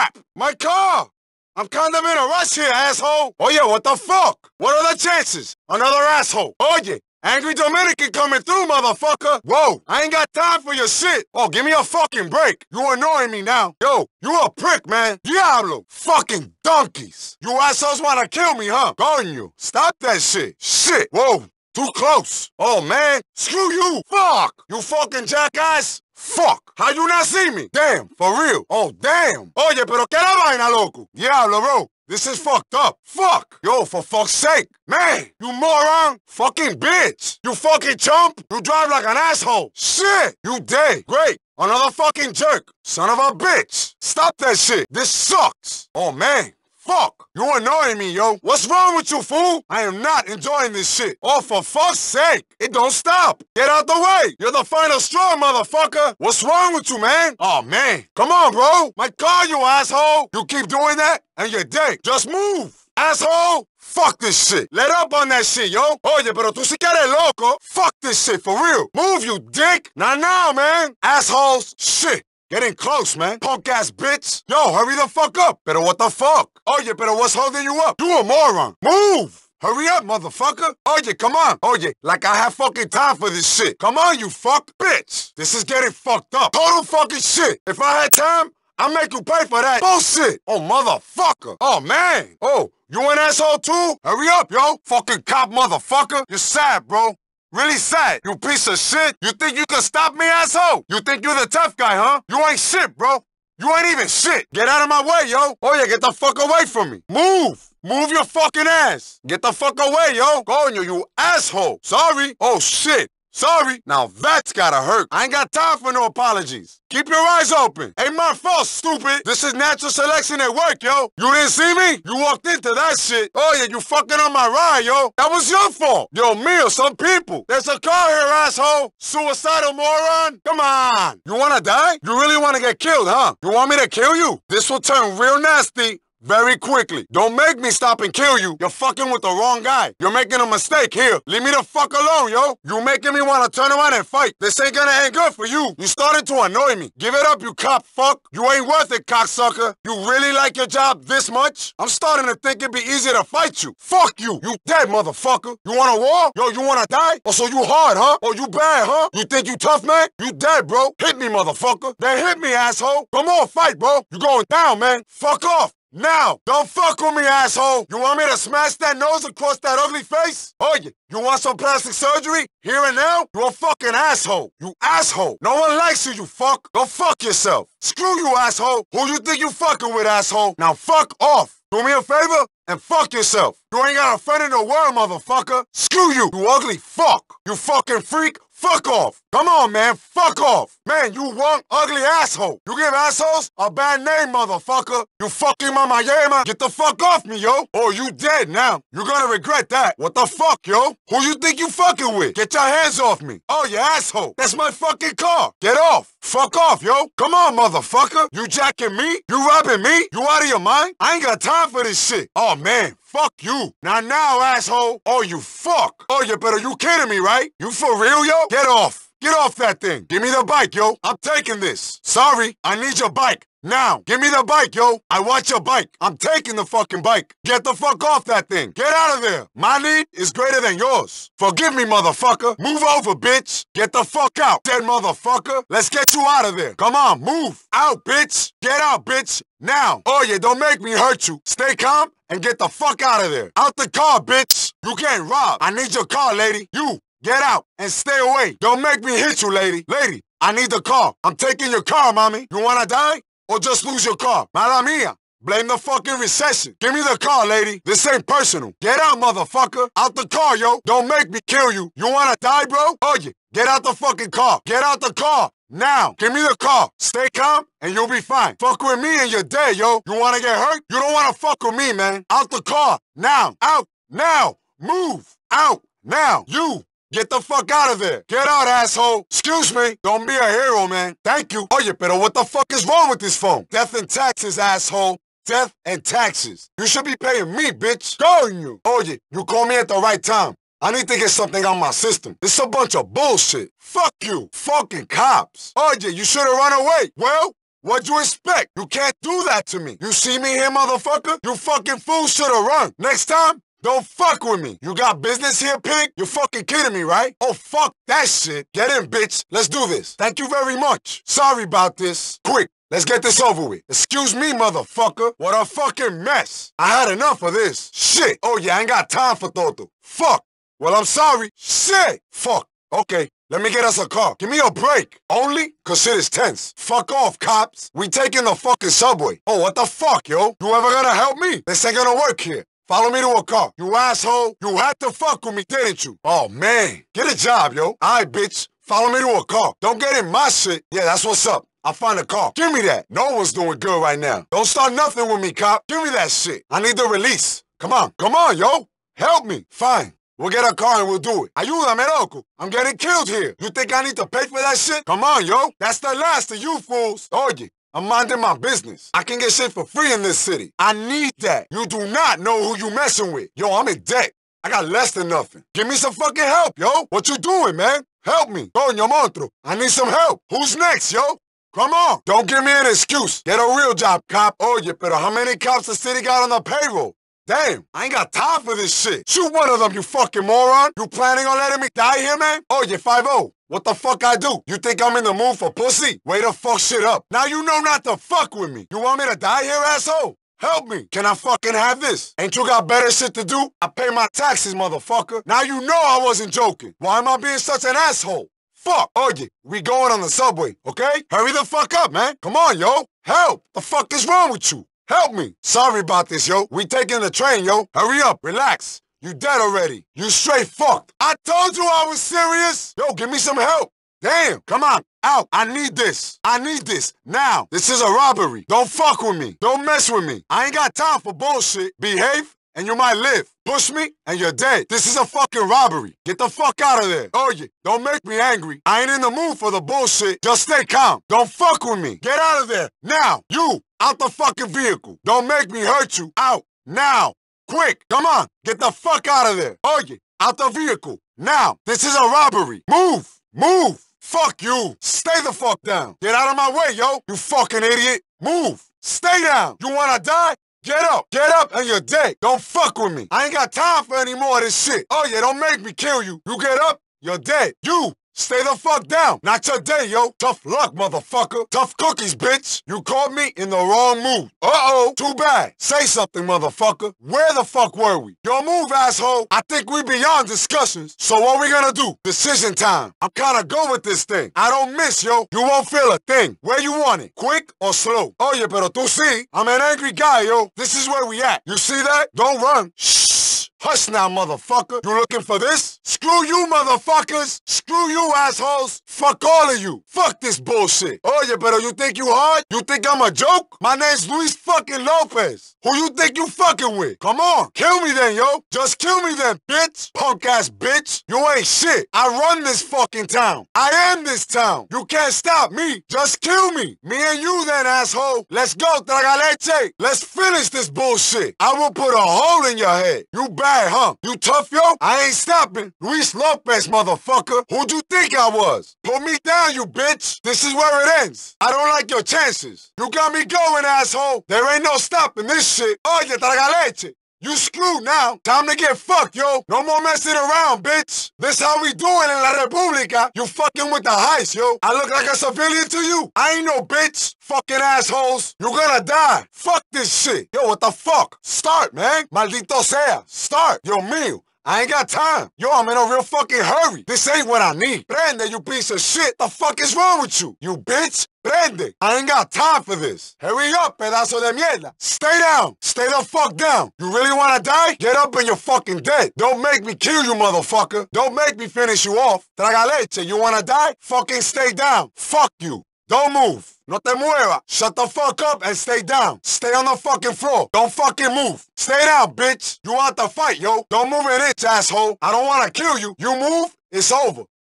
crap! My car! I'm kind of in a rush here, asshole! Oh yeah, what the fuck? What are the chances? Another asshole! Oh yeah! Angry Dominican coming through, motherfucker! Whoa, I ain't got time for your shit! Oh, give me a fucking break! You annoying me now! Yo, you a prick, man! Diablo! Fucking donkeys! You assholes wanna kill me, huh? Going you! Stop that shit! Shit! Whoa! Too close! Oh, man! Screw you! Fuck! You fucking jackass! Fuck, how you not see me? Damn, for real. Oh, damn. Oye, pero que la vaina, loco. Yeah, bro. This is fucked up. Fuck. Yo, for fuck's sake. Man, you moron. Fucking bitch. You fucking chump. You drive like an asshole. Shit. You dead. Great. Another fucking jerk. Son of a bitch. Stop that shit. This sucks. Oh, man fuck? You are annoying me, yo. What's wrong with you, fool? I am not enjoying this shit. Oh, for fuck's sake. It don't stop. Get out the way. You're the final straw, motherfucker. What's wrong with you, man? Oh, man. Come on, bro. My car, you asshole. You keep doing that, and you're dead. Just move. Asshole! Fuck this shit. Let up on that shit, yo. Oye, pero tú si quieres loco. Fuck this shit, for real. Move, you dick. Not now, man. Assholes. Shit. Get in close, man. Punk ass bitch. Yo, hurry the fuck up. Better what the fuck? Oh, you better what's holding you up? You a moron. Move! Hurry up, motherfucker! Oh yeah, come on! Oh yeah, like I have fucking time for this shit! Come on, you fuck! Bitch! This is getting fucked up! Total fucking shit! If I had time, I'd make you pay for that bullshit! Oh, motherfucker! Oh, man! Oh, you an asshole too? Hurry up, yo! Fucking cop, motherfucker! You're sad, bro! Really sad. You piece of shit. You think you can stop me, asshole? You think you're the tough guy, huh? You ain't shit, bro. You ain't even shit. Get out of my way, yo. Oh, yeah, get the fuck away from me. Move. Move your fucking ass. Get the fuck away, yo. Go on you, you asshole. Sorry. Oh, shit. Sorry. Now that's gotta hurt. I ain't got time for no apologies. Keep your eyes open. Ain't my fault, stupid. This is natural selection at work, yo. You didn't see me? You walked into that shit. Oh, yeah, you fucking on my ride, yo. That was your fault. Yo, me or some people. There's a car here, asshole. Suicidal moron. Come on. You wanna die? You really wanna get killed, huh? You want me to kill you? This will turn real nasty very quickly. Don't make me stop and kill you. You're fucking with the wrong guy. You're making a mistake here. Leave me the fuck alone, yo. You making me want to turn around and fight. This ain't gonna end good for you. You started to annoy me. Give it up, you cop fuck. You ain't worth it, cocksucker. You really like your job this much? I'm starting to think it'd be easier to fight you. Fuck you. You dead, motherfucker. You want a war? Yo, you wanna die? Oh, so you hard, huh? Oh, you bad, huh? You think you tough, man? You dead, bro. Hit me, motherfucker. They hit me, asshole. Come on, fight, bro. You going down, man. Fuck off. Now, don't fuck with me, asshole! You want me to smash that nose across that ugly face? Oh, yeah. You want some plastic surgery? Here and now? You're a fucking asshole. You asshole. No one likes you, you fuck. Go fuck yourself. Screw you, asshole. Who you think you fucking with, asshole? Now fuck off. Do me a favor? and fuck yourself. You ain't got a friend in the world, motherfucker. Screw you, you ugly fuck. You fucking freak, fuck off. Come on, man, fuck off. Man, you one ugly asshole. You give assholes a bad name, motherfucker. You fucking mama yama. Get the fuck off me, yo. Or oh, you dead now. You're gonna regret that. What the fuck, yo? Who you think you fucking with? Get your hands off me. Oh, you asshole. That's my fucking car. Get off. Fuck off, yo. Come on, motherfucker. You jacking me? You robbing me? You out of your mind? I ain't got time for this shit. Oh, man, fuck you. Not now, asshole. Oh, you fuck. Oh, you better, you kidding me, right? You for real, yo? Get off. Get off that thing. Give me the bike, yo. I'm taking this. Sorry, I need your bike. Now, give me the bike, yo. I want your bike. I'm taking the fucking bike. Get the fuck off that thing. Get out of there. My need is greater than yours. Forgive me, motherfucker. Move over, bitch. Get the fuck out, dead motherfucker. Let's get you out of there. Come on, move. Out, bitch. Get out, bitch. Now. Oh, yeah, don't make me hurt you. Stay calm and get the fuck out of there. Out the car, bitch. You can't rob. I need your car, lady. You, get out and stay away. Don't make me hit you, lady. Lady, I need the car. I'm taking your car, mommy. You wanna die? Or just lose your car? Mala mia. Blame the fucking recession. Give me the car, lady. This ain't personal. Get out, motherfucker. Out the car, yo. Don't make me kill you. You wanna die, bro? Oh, yeah. Get out the fucking car. Get out the car. Now, give me the call. Stay calm and you'll be fine. Fuck with me and you're dead, yo. You wanna get hurt? You don't wanna fuck with me, man. Out the car. Now. Out. Now. Move. Out. Now. You. Get the fuck out of there. Get out, asshole. Excuse me. Don't be a hero, man. Thank you. Oh, you better. What the fuck is wrong with this phone? Death and taxes, asshole. Death and taxes. You should be paying me, bitch. Going you. Oh, yeah. You call me at the right time. I need to get something out my system. It's a bunch of bullshit. Fuck you, fucking cops. RJ, you should have run away. Well, What'd you expect? You can't do that to me. You see me here, motherfucker? You fucking fool should have run. Next time, don't fuck with me. You got business here, pig? you fucking kidding me, right? Oh, fuck that shit. Get in, bitch. Let's do this. Thank you very much. Sorry about this. Quick. Let's get this over with. Excuse me, motherfucker. What a fucking mess. I had enough of this. Shit. Oh, yeah, I ain't got time for Toto. Fuck. Well, I'm sorry. Shit! Fuck. Okay, let me get us a car. Give me a break. Only? Cause shit is tense. Fuck off, cops. We taking the fucking subway. Oh, what the fuck, yo? You ever gonna help me? This ain't gonna work here. Follow me to a car. You asshole. You had to fuck with me, didn't you? Oh, man. Get a job, yo. Alright, bitch. Follow me to a car. Don't get in my shit. Yeah, that's what's up. I find a car. Give me that. No one's doing good right now. Don't start nothing with me, cop. Give me that shit. I need the release. Come on. Come on, yo. Help me. Fine. We'll get a car and we'll do it. Ayuda, Meroco. I'm getting killed here. You think I need to pay for that shit? Come on, yo. That's the last of you fools. Oye, I'm minding my business. I can get shit for free in this city. I need that. You do not know who you messing with. Yo, I'm in debt. I got less than nothing. Give me some fucking help, yo. What you doing, man? Help me. Coño, monstruo. I need some help. Who's next, yo? Come on. Don't give me an excuse. Get a real job, cop. Oh, you better. How many cops the city got on the payroll? Damn, I ain't got time for this shit. Shoot one of them, you fucking moron. You planning on letting me die here, man? Oh, you're 5 -0. What the fuck I do? You think I'm in the mood for pussy? Way to fuck shit up. Now you know not to fuck with me. You want me to die here, asshole? Help me. Can I fucking have this? Ain't you got better shit to do? I pay my taxes, motherfucker. Now you know I wasn't joking. Why am I being such an asshole? Fuck, Oye, oh, we going on the subway, okay? Hurry the fuck up, man. Come on, yo. Help. The fuck is wrong with you? Help me! Sorry about this, yo. We taking the train, yo. Hurry up, relax. You dead already. You straight fucked. I told you I was serious. Yo, give me some help. Damn, come on, out. I need this. I need this, now. This is a robbery. Don't fuck with me. Don't mess with me. I ain't got time for bullshit. Behave and you might live. Push me and you're dead. This is a fucking robbery. Get the fuck out of there. Oh yeah, don't make me angry. I ain't in the mood for the bullshit. Just stay calm. Don't fuck with me. Get out of there, now. You, out the fucking vehicle. Don't make me hurt you. Out. Now. Quick. Come on. Get the fuck out of there. Oh yeah, Out the vehicle. Now. This is a robbery. Move. Move. Fuck you. Stay the fuck down. Get out of my way, yo. You fucking idiot. Move. Stay down. You wanna die? Get up. Get up and you're dead. Don't fuck with me. I ain't got time for any more of this shit. Oh yeah, don't make me kill you. You get up, you're dead. You Stay the fuck down. Not today, yo. Tough luck, motherfucker. Tough cookies, bitch. You caught me in the wrong mood. Uh-oh. Too bad. Say something, motherfucker. Where the fuck were we? Your move, asshole. I think we beyond discussions. So what we gonna do? Decision time. I'm kinda go with this thing. I don't miss, yo. You won't feel a thing. Where you want it? Quick or slow? Oh, Oye, pero tú sí. I'm an angry guy, yo. This is where we at. You see that? Don't run. Shh. Hush now, motherfucker. You looking for this? Screw you, motherfuckers! Screw you, assholes! Fuck all of you! Fuck this bullshit! Oh, yeah, but you think you hard? You think I'm a joke? My name's Luis fucking Lopez. Who you think you fucking with? Come on, kill me then, yo! Just kill me then, bitch! Punk-ass bitch! You ain't shit! I run this fucking town! I am this town! You can't stop me! Just kill me! Me and you then, asshole! Let's go, Tragaleche! Let's finish this bullshit! I will put a hole in your head! You bad, huh? You tough, yo? I ain't stopping! Luis Lopez, motherfucker. Who'd you think I was? Put me down, you bitch. This is where it ends. I don't like your chances. You got me going, asshole. There ain't no stopping this shit. Oye, oh, tragaleche. You screwed now. Time to get fucked, yo. No more messing around, bitch. This how we doing in La República. You fucking with the heist, yo. I look like a civilian to you. I ain't no bitch. Fucking assholes. you gonna die. Fuck this shit. Yo, what the fuck? Start, man. Maldito sea. Start. Yo, meal. I ain't got time. Yo, I'm in a real fucking hurry. This ain't what I need. Brenda, you piece of shit. The fuck is wrong with you? You bitch. Brenda, I ain't got time for this. Hurry up, pedazo de mierda. Stay down. Stay the fuck down. You really wanna die? Get up and you're fucking dead. Don't make me kill you, motherfucker. Don't make me finish you off. Traga leche. You wanna die? Fucking stay down. Fuck you. Don't move. No te Muera. Shut the fuck up and stay down. Stay on the fucking floor. Don't fucking move. Stay down, bitch. You want to fight, yo. Don't move an inch, asshole. I don't want to kill you. You move, it's over.